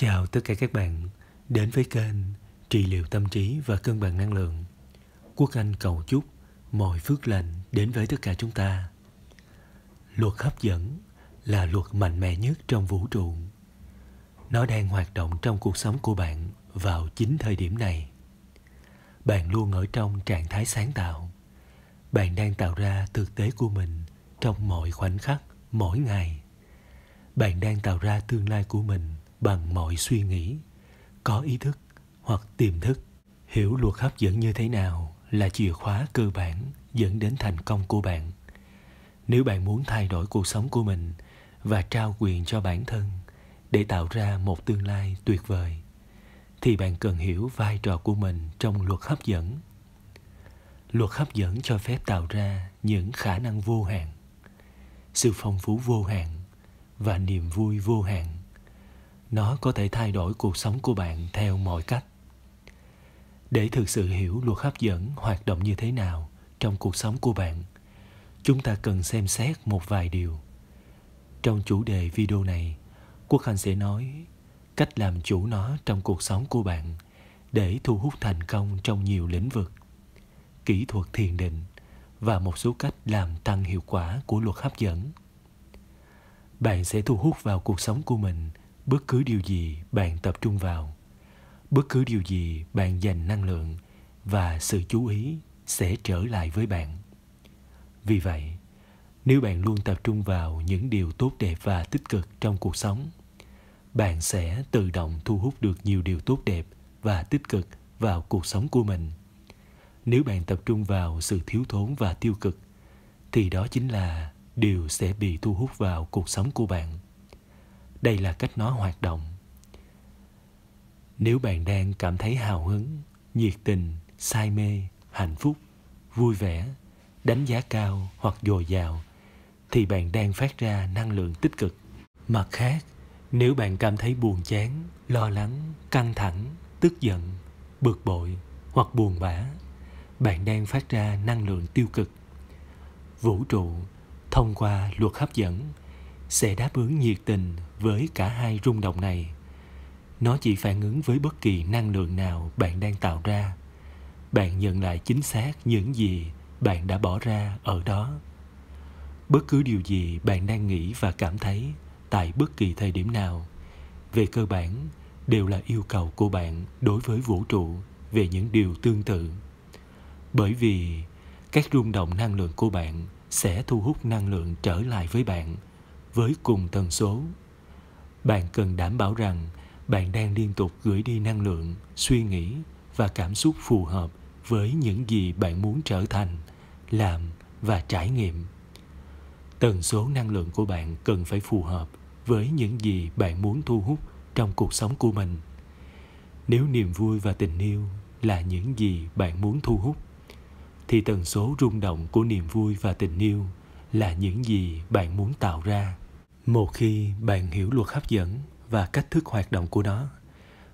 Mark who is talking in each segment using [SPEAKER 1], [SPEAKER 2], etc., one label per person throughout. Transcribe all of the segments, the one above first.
[SPEAKER 1] Chào tất cả các bạn đến với kênh Trị liệu tâm trí và cân bằng năng lượng. Quốc Anh cầu chúc mọi phước lành đến với tất cả chúng ta. Luật hấp dẫn là luật mạnh mẽ nhất trong vũ trụ. Nó đang hoạt động trong cuộc sống của bạn vào chính thời điểm này. Bạn luôn ở trong trạng thái sáng tạo. Bạn đang tạo ra thực tế của mình trong mọi khoảnh khắc, mỗi ngày. Bạn đang tạo ra tương lai của mình bằng mọi suy nghĩ có ý thức hoặc tiềm thức hiểu luật hấp dẫn như thế nào là chìa khóa cơ bản dẫn đến thành công của bạn nếu bạn muốn thay đổi cuộc sống của mình và trao quyền cho bản thân để tạo ra một tương lai tuyệt vời thì bạn cần hiểu vai trò của mình trong luật hấp dẫn luật hấp dẫn cho phép tạo ra những khả năng vô hạn sự phong phú vô hạn và niềm vui vô hạn nó có thể thay đổi cuộc sống của bạn theo mọi cách để thực sự hiểu luật hấp dẫn hoạt động như thế nào trong cuộc sống của bạn chúng ta cần xem xét một vài điều trong chủ đề video này quốc khanh sẽ nói cách làm chủ nó trong cuộc sống của bạn để thu hút thành công trong nhiều lĩnh vực kỹ thuật thiền định và một số cách làm tăng hiệu quả của luật hấp dẫn bạn sẽ thu hút vào cuộc sống của mình bất cứ điều gì bạn tập trung vào bất cứ điều gì bạn dành năng lượng và sự chú ý sẽ trở lại với bạn vì vậy nếu bạn luôn tập trung vào những điều tốt đẹp và tích cực trong cuộc sống bạn sẽ tự động thu hút được nhiều điều tốt đẹp và tích cực vào cuộc sống của mình nếu bạn tập trung vào sự thiếu thốn và tiêu cực thì đó chính là điều sẽ bị thu hút vào cuộc sống của bạn đây là cách nó hoạt động nếu bạn đang cảm thấy hào hứng nhiệt tình say mê hạnh phúc vui vẻ đánh giá cao hoặc dồi dào thì bạn đang phát ra năng lượng tích cực mặt khác nếu bạn cảm thấy buồn chán lo lắng căng thẳng tức giận bực bội hoặc buồn bã bạn đang phát ra năng lượng tiêu cực vũ trụ thông qua luật hấp dẫn sẽ đáp ứng nhiệt tình với cả hai rung động này nó chỉ phản ứng với bất kỳ năng lượng nào bạn đang tạo ra bạn nhận lại chính xác những gì bạn đã bỏ ra ở đó bất cứ điều gì bạn đang nghĩ và cảm thấy tại bất kỳ thời điểm nào về cơ bản đều là yêu cầu của bạn đối với vũ trụ về những điều tương tự bởi vì các rung động năng lượng của bạn sẽ thu hút năng lượng trở lại với bạn với cùng tần số. Bạn cần đảm bảo rằng bạn đang liên tục gửi đi năng lượng, suy nghĩ và cảm xúc phù hợp với những gì bạn muốn trở thành, làm và trải nghiệm. Tần số năng lượng của bạn cần phải phù hợp với những gì bạn muốn thu hút trong cuộc sống của mình. Nếu niềm vui và tình yêu là những gì bạn muốn thu hút thì tần số rung động của niềm vui và tình yêu là những gì bạn muốn tạo ra một khi bạn hiểu luật hấp dẫn và cách thức hoạt động của nó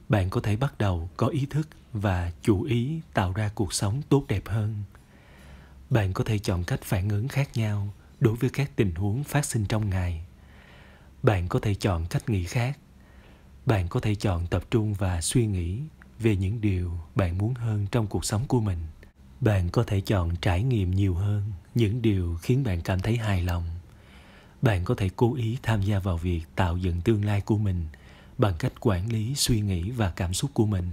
[SPEAKER 1] bạn có thể bắt đầu có ý thức và chủ ý tạo ra cuộc sống tốt đẹp hơn bạn có thể chọn cách phản ứng khác nhau đối với các tình huống phát sinh trong ngày bạn có thể chọn cách nghĩ khác bạn có thể chọn tập trung và suy nghĩ về những điều bạn muốn hơn trong cuộc sống của mình bạn có thể chọn trải nghiệm nhiều hơn những điều khiến bạn cảm thấy hài lòng bạn có thể cố ý tham gia vào việc tạo dựng tương lai của mình bằng cách quản lý suy nghĩ và cảm xúc của mình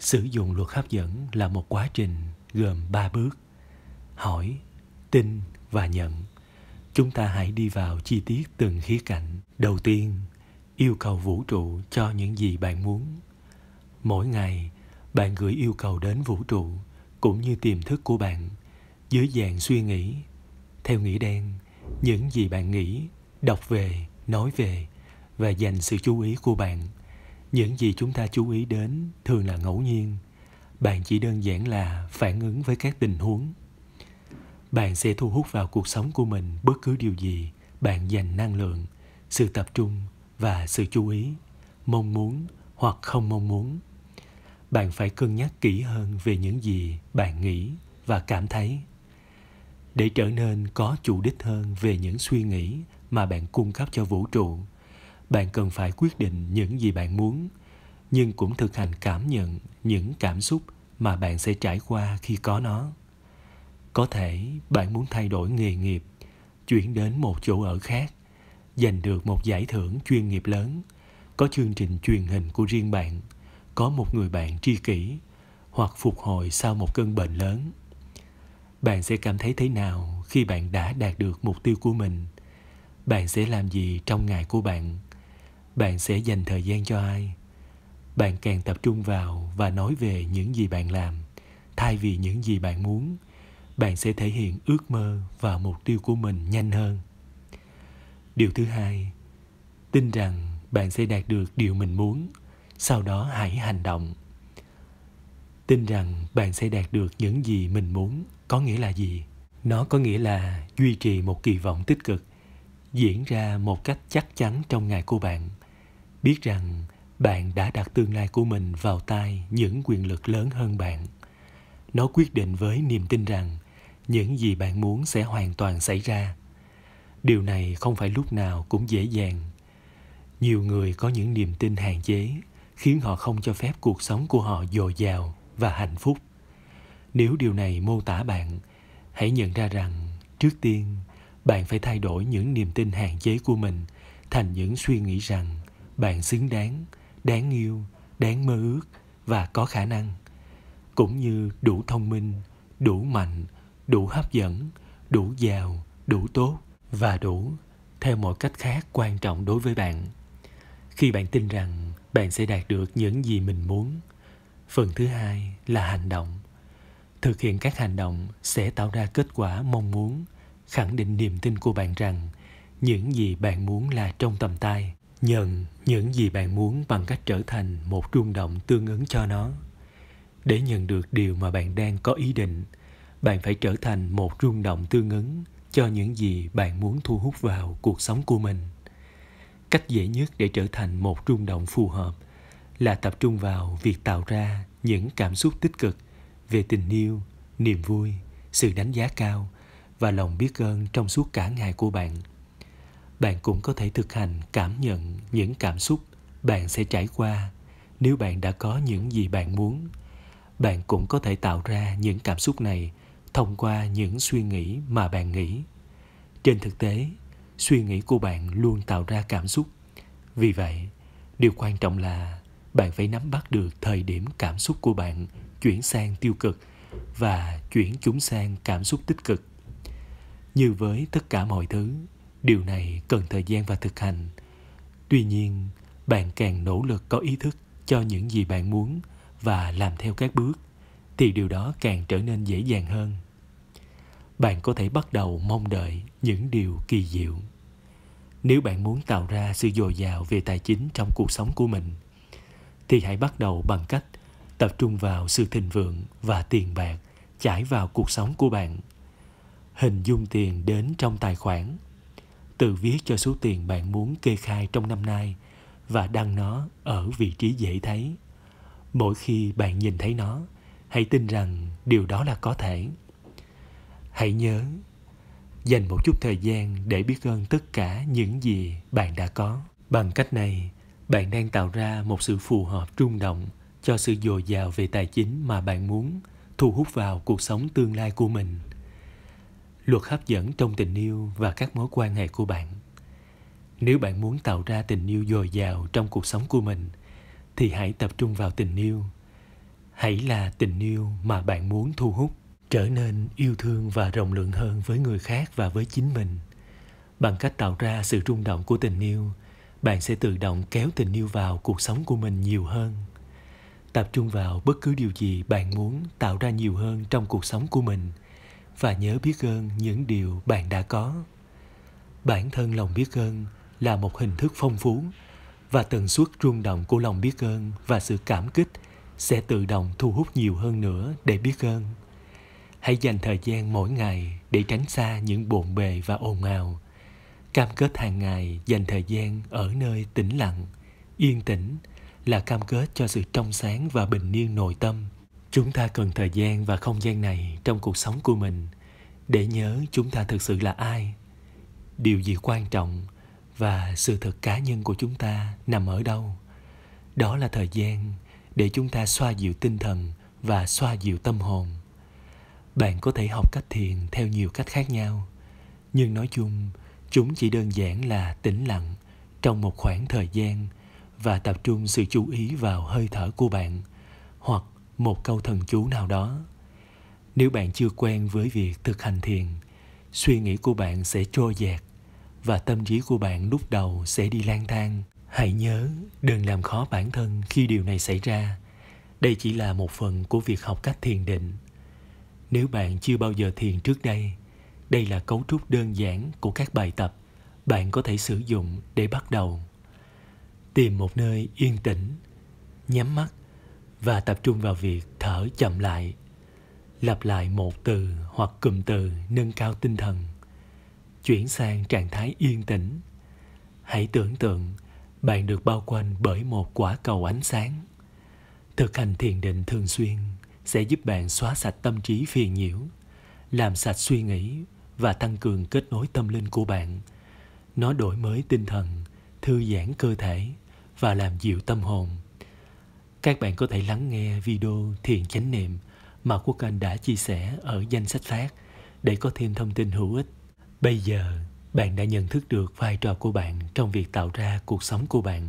[SPEAKER 1] sử dụng luật hấp dẫn là một quá trình gồm 3 bước hỏi tin và nhận chúng ta hãy đi vào chi tiết từng khía cạnh đầu tiên yêu cầu vũ trụ cho những gì bạn muốn mỗi ngày bạn gửi yêu cầu đến vũ trụ cũng như tiềm thức của bạn dưới dạng suy nghĩ theo nghĩa đen những gì bạn nghĩ đọc về nói về và dành sự chú ý của bạn những gì chúng ta chú ý đến thường là ngẫu nhiên bạn chỉ đơn giản là phản ứng với các tình huống bạn sẽ thu hút vào cuộc sống của mình bất cứ điều gì bạn dành năng lượng sự tập trung và sự chú ý mong muốn hoặc không mong muốn bạn phải cân nhắc kỹ hơn về những gì bạn nghĩ và cảm thấy để trở nên có chủ đích hơn về những suy nghĩ mà bạn cung cấp cho vũ trụ bạn cần phải quyết định những gì bạn muốn nhưng cũng thực hành cảm nhận những cảm xúc mà bạn sẽ trải qua khi có nó có thể bạn muốn thay đổi nghề nghiệp chuyển đến một chỗ ở khác giành được một giải thưởng chuyên nghiệp lớn có chương trình truyền hình của riêng bạn có một người bạn tri kỷ hoặc phục hồi sau một cơn bệnh lớn bạn sẽ cảm thấy thế nào khi bạn đã đạt được mục tiêu của mình bạn sẽ làm gì trong ngày của bạn bạn sẽ dành thời gian cho ai bạn càng tập trung vào và nói về những gì bạn làm thay vì những gì bạn muốn bạn sẽ thể hiện ước mơ và mục tiêu của mình nhanh hơn điều thứ hai tin rằng bạn sẽ đạt được điều mình muốn sau đó hãy hành động tin rằng bạn sẽ đạt được những gì mình muốn có nghĩa là gì nó có nghĩa là duy trì một kỳ vọng tích cực diễn ra một cách chắc chắn trong ngày của bạn biết rằng bạn đã đặt tương lai của mình vào tay những quyền lực lớn hơn bạn nó quyết định với niềm tin rằng những gì bạn muốn sẽ hoàn toàn xảy ra điều này không phải lúc nào cũng dễ dàng nhiều người có những niềm tin hạn chế khiến họ không cho phép cuộc sống của họ dồi dào và hạnh phúc nếu điều này mô tả bạn hãy nhận ra rằng trước tiên bạn phải thay đổi những niềm tin hạn chế của mình thành những suy nghĩ rằng bạn xứng đáng đáng yêu đáng mơ ước và có khả năng cũng như đủ thông minh đủ mạnh đủ hấp dẫn đủ giàu đủ tốt và đủ theo mọi cách khác quan trọng đối với bạn khi bạn tin rằng bạn sẽ đạt được những gì mình muốn phần thứ hai là hành động thực hiện các hành động sẽ tạo ra kết quả mong muốn khẳng định niềm tin của bạn rằng những gì bạn muốn là trong tầm tay nhận những gì bạn muốn bằng cách trở thành một rung động tương ứng cho nó để nhận được điều mà bạn đang có ý định bạn phải trở thành một rung động tương ứng cho những gì bạn muốn thu hút vào cuộc sống của mình cách dễ nhất để trở thành một rung động phù hợp là tập trung vào việc tạo ra những cảm xúc tích cực về tình yêu, niềm vui, sự đánh giá cao và lòng biết ơn trong suốt cả ngày của bạn. Bạn cũng có thể thực hành cảm nhận những cảm xúc bạn sẽ trải qua nếu bạn đã có những gì bạn muốn. Bạn cũng có thể tạo ra những cảm xúc này thông qua những suy nghĩ mà bạn nghĩ. Trên thực tế, suy nghĩ của bạn luôn tạo ra cảm xúc. Vì vậy, điều quan trọng là bạn phải nắm bắt được thời điểm cảm xúc của bạn chuyển sang tiêu cực và chuyển chúng sang cảm xúc tích cực như với tất cả mọi thứ điều này cần thời gian và thực hành tuy nhiên bạn càng nỗ lực có ý thức cho những gì bạn muốn và làm theo các bước thì điều đó càng trở nên dễ dàng hơn bạn có thể bắt đầu mong đợi những điều kỳ diệu nếu bạn muốn tạo ra sự dồi dào về tài chính trong cuộc sống của mình thì hãy bắt đầu bằng cách tập trung vào sự thịnh vượng và tiền bạc chảy vào cuộc sống của bạn hình dung tiền đến trong tài khoản tự viết cho số tiền bạn muốn kê khai trong năm nay và đăng nó ở vị trí dễ thấy mỗi khi bạn nhìn thấy nó hãy tin rằng điều đó là có thể hãy nhớ dành một chút thời gian để biết ơn tất cả những gì bạn đã có bằng cách này bạn đang tạo ra một sự phù hợp trung động cho sự dồi dào về tài chính mà bạn muốn thu hút vào cuộc sống tương lai của mình luật hấp dẫn trong tình yêu và các mối quan hệ của bạn nếu bạn muốn tạo ra tình yêu dồi dào trong cuộc sống của mình thì hãy tập trung vào tình yêu hãy là tình yêu mà bạn muốn thu hút trở nên yêu thương và rộng lượng hơn với người khác và với chính mình bằng cách tạo ra sự rung động của tình yêu bạn sẽ tự động kéo tình yêu vào cuộc sống của mình nhiều hơn tập trung vào bất cứ điều gì bạn muốn tạo ra nhiều hơn trong cuộc sống của mình và nhớ biết ơn những điều bạn đã có bản thân lòng biết ơn là một hình thức phong phú và tần suất rung động của lòng biết ơn và sự cảm kích sẽ tự động thu hút nhiều hơn nữa để biết ơn hãy dành thời gian mỗi ngày để tránh xa những bộn bề và ồn ào cam kết hàng ngày dành thời gian ở nơi tĩnh lặng yên tĩnh là cam kết cho sự trong sáng và bình yên nội tâm chúng ta cần thời gian và không gian này trong cuộc sống của mình để nhớ chúng ta thực sự là ai điều gì quan trọng và sự thật cá nhân của chúng ta nằm ở đâu đó là thời gian để chúng ta xoa dịu tinh thần và xoa dịu tâm hồn bạn có thể học cách thiền theo nhiều cách khác nhau nhưng nói chung chúng chỉ đơn giản là tĩnh lặng trong một khoảng thời gian và tập trung sự chú ý vào hơi thở của bạn hoặc một câu thần chú nào đó. Nếu bạn chưa quen với việc thực hành thiền, suy nghĩ của bạn sẽ trôi dạt và tâm trí của bạn lúc đầu sẽ đi lang thang. Hãy nhớ đừng làm khó bản thân khi điều này xảy ra. Đây chỉ là một phần của việc học cách thiền định. Nếu bạn chưa bao giờ thiền trước đây, đây là cấu trúc đơn giản của các bài tập bạn có thể sử dụng để bắt đầu tìm một nơi yên tĩnh nhắm mắt và tập trung vào việc thở chậm lại lặp lại một từ hoặc cụm từ nâng cao tinh thần chuyển sang trạng thái yên tĩnh hãy tưởng tượng bạn được bao quanh bởi một quả cầu ánh sáng thực hành thiền định thường xuyên sẽ giúp bạn xóa sạch tâm trí phiền nhiễu làm sạch suy nghĩ và tăng cường kết nối tâm linh của bạn nó đổi mới tinh thần thư giãn cơ thể và làm dịu tâm hồn. Các bạn có thể lắng nghe video thiền chánh niệm mà Quốc Anh đã chia sẻ ở danh sách phát để có thêm thông tin hữu ích. Bây giờ, bạn đã nhận thức được vai trò của bạn trong việc tạo ra cuộc sống của bạn.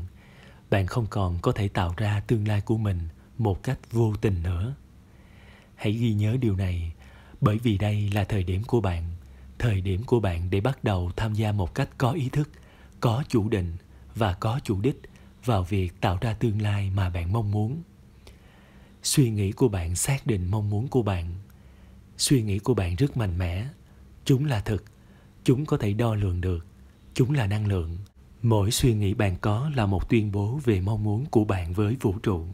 [SPEAKER 1] Bạn không còn có thể tạo ra tương lai của mình một cách vô tình nữa. Hãy ghi nhớ điều này, bởi vì đây là thời điểm của bạn, thời điểm của bạn để bắt đầu tham gia một cách có ý thức – có chủ định và có chủ đích vào việc tạo ra tương lai mà bạn mong muốn suy nghĩ của bạn xác định mong muốn của bạn suy nghĩ của bạn rất mạnh mẽ chúng là thực chúng có thể đo lường được chúng là năng lượng mỗi suy nghĩ bạn có là một tuyên bố về mong muốn của bạn với vũ trụ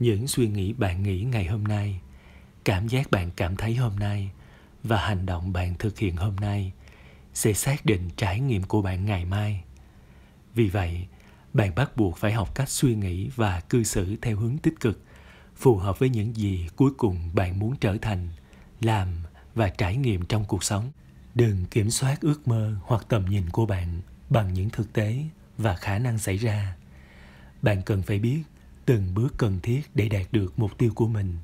[SPEAKER 1] những suy nghĩ bạn nghĩ ngày hôm nay cảm giác bạn cảm thấy hôm nay và hành động bạn thực hiện hôm nay sẽ xác định trải nghiệm của bạn ngày mai vì vậy bạn bắt buộc phải học cách suy nghĩ và cư xử theo hướng tích cực phù hợp với những gì cuối cùng bạn muốn trở thành làm và trải nghiệm trong cuộc sống đừng kiểm soát ước mơ hoặc tầm nhìn của bạn bằng những thực tế và khả năng xảy ra bạn cần phải biết từng bước cần thiết để đạt được mục tiêu của mình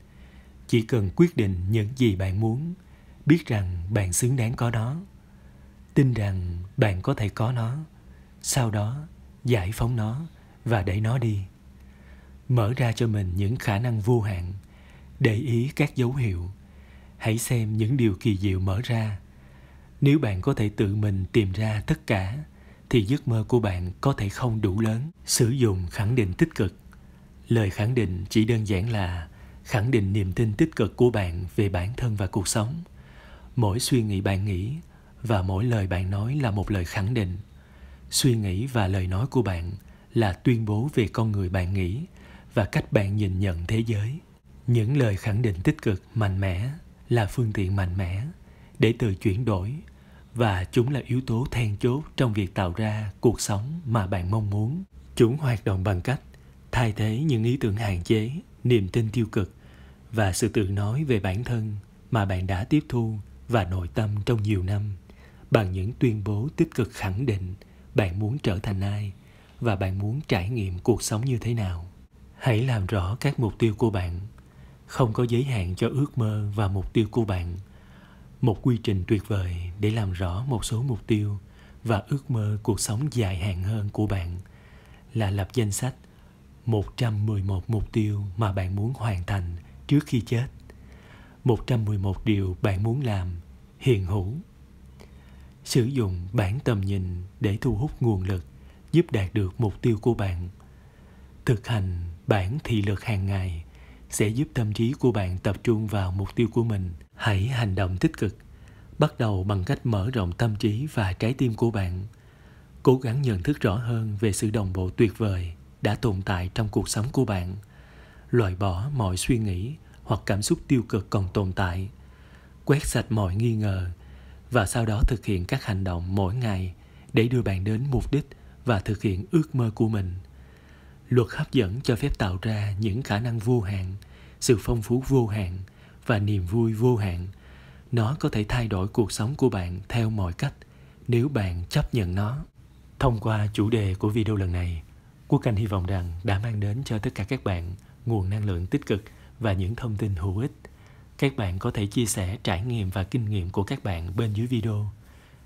[SPEAKER 1] chỉ cần quyết định những gì bạn muốn biết rằng bạn xứng đáng có đó tin rằng bạn có thể có nó sau đó giải phóng nó và đẩy nó đi mở ra cho mình những khả năng vô hạn để ý các dấu hiệu hãy xem những điều kỳ diệu mở ra nếu bạn có thể tự mình tìm ra tất cả thì giấc mơ của bạn có thể không đủ lớn sử dụng khẳng định tích cực lời khẳng định chỉ đơn giản là khẳng định niềm tin tích cực của bạn về bản thân và cuộc sống mỗi suy nghĩ bạn nghĩ và mỗi lời bạn nói là một lời khẳng định suy nghĩ và lời nói của bạn là tuyên bố về con người bạn nghĩ và cách bạn nhìn nhận thế giới những lời khẳng định tích cực mạnh mẽ là phương tiện mạnh mẽ để tự chuyển đổi và chúng là yếu tố then chốt trong việc tạo ra cuộc sống mà bạn mong muốn chúng hoạt động bằng cách thay thế những ý tưởng hạn chế niềm tin tiêu cực và sự tự nói về bản thân mà bạn đã tiếp thu và nội tâm trong nhiều năm bằng những tuyên bố tích cực khẳng định bạn muốn trở thành ai và bạn muốn trải nghiệm cuộc sống như thế nào hãy làm rõ các mục tiêu của bạn không có giới hạn cho ước mơ và mục tiêu của bạn một quy trình tuyệt vời để làm rõ một số mục tiêu và ước mơ cuộc sống dài hạn hơn của bạn là lập danh sách 111 mục tiêu mà bạn muốn hoàn thành trước khi chết. 111 điều bạn muốn làm hiện hữu sử dụng bản tầm nhìn để thu hút nguồn lực giúp đạt được mục tiêu của bạn thực hành bản thị lực hàng ngày sẽ giúp tâm trí của bạn tập trung vào mục tiêu của mình hãy hành động tích cực bắt đầu bằng cách mở rộng tâm trí và trái tim của bạn cố gắng nhận thức rõ hơn về sự đồng bộ tuyệt vời đã tồn tại trong cuộc sống của bạn loại bỏ mọi suy nghĩ hoặc cảm xúc tiêu cực còn tồn tại quét sạch mọi nghi ngờ và sau đó thực hiện các hành động mỗi ngày để đưa bạn đến mục đích và thực hiện ước mơ của mình luật hấp dẫn cho phép tạo ra những khả năng vô hạn sự phong phú vô hạn và niềm vui vô hạn nó có thể thay đổi cuộc sống của bạn theo mọi cách nếu bạn chấp nhận nó thông qua chủ đề của video lần này quốc anh hy vọng rằng đã mang đến cho tất cả các bạn nguồn năng lượng tích cực và những thông tin hữu ích các bạn có thể chia sẻ trải nghiệm và kinh nghiệm của các bạn bên dưới video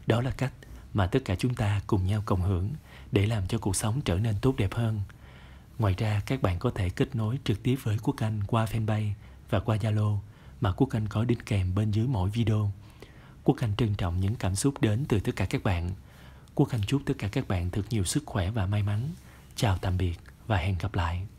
[SPEAKER 1] đó là cách mà tất cả chúng ta cùng nhau cộng hưởng để làm cho cuộc sống trở nên tốt đẹp hơn ngoài ra các bạn có thể kết nối trực tiếp với quốc anh qua fanpage và qua zalo mà quốc anh có đính kèm bên dưới mỗi video quốc anh trân trọng những cảm xúc đến từ tất cả các bạn quốc anh chúc tất cả các bạn thật nhiều sức khỏe và may mắn chào tạm biệt và hẹn gặp lại